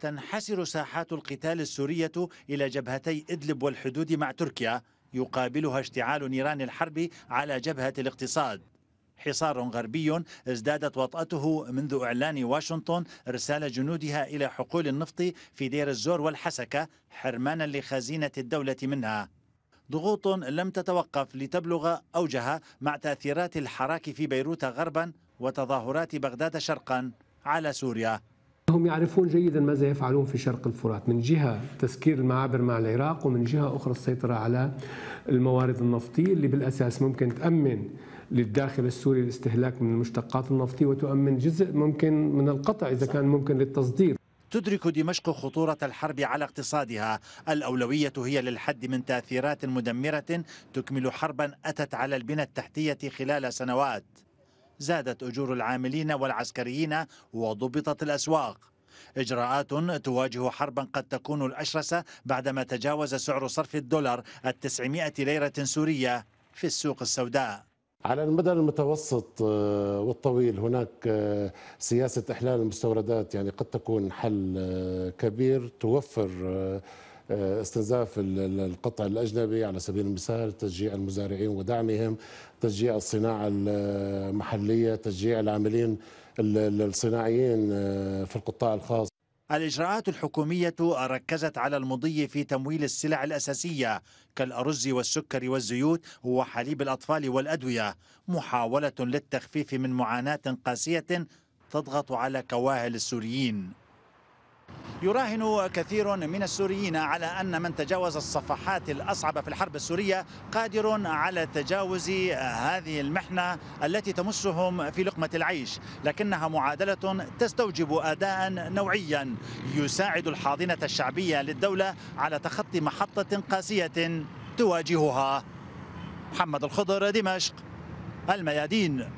تنحسر ساحات القتال السورية إلى جبهتي إدلب والحدود مع تركيا يقابلها اشتعال نيران الحرب على جبهة الاقتصاد حصار غربي ازدادت وطأته منذ إعلان واشنطن إرسال جنودها إلى حقول النفط في دير الزور والحسكة حرمانا لخزينة الدولة منها ضغوط لم تتوقف لتبلغ أوجها مع تأثيرات الحراك في بيروت غربا وتظاهرات بغداد شرقا على سوريا هم يعرفون جيدا ماذا يفعلون في شرق الفرات من جهة تسكير المعابر مع العراق ومن جهة أخرى السيطرة على الموارد النفطية اللي بالأساس ممكن تأمن للداخل السوري الاستهلاك من المشتقات النفطية وتؤمن جزء ممكن من القطع إذا كان ممكن للتصدير تدرك دمشق خطورة الحرب على اقتصادها الأولوية هي للحد من تأثيرات مدمرة تكمل حربا أتت على البنى التحتية خلال سنوات زادت أجور العاملين والعسكريين وضبطت الأسواق إجراءات تواجه حربا قد تكون الأشرس بعدما تجاوز سعر صرف الدولار التسعمائة ليرة سورية في السوق السوداء على المدى المتوسط آه، والطويل هناك آه، سياسة إحلال المستوردات يعني قد تكون حل آه، كبير توفر آه، استنزاف القطع الأجنبي على سبيل المثال تشجيع المزارعين ودعمهم تشجيع الصناعة المحلية تشجيع العاملين الصناعيين آه، في القطاع الخاص الإجراءات الحكومية ركزت على المضي في تمويل السلع الأساسية كالأرز والسكر والزيوت وحليب الأطفال والأدوية محاولة للتخفيف من معاناة قاسية تضغط على كواهل السوريين يراهن كثير من السوريين على ان من تجاوز الصفحات الاصعب في الحرب السوريه قادر على تجاوز هذه المحنه التي تمسهم في لقمه العيش، لكنها معادله تستوجب اداء نوعيا يساعد الحاضنه الشعبيه للدوله على تخطي محطه قاسيه تواجهها. محمد الخضر دمشق الميادين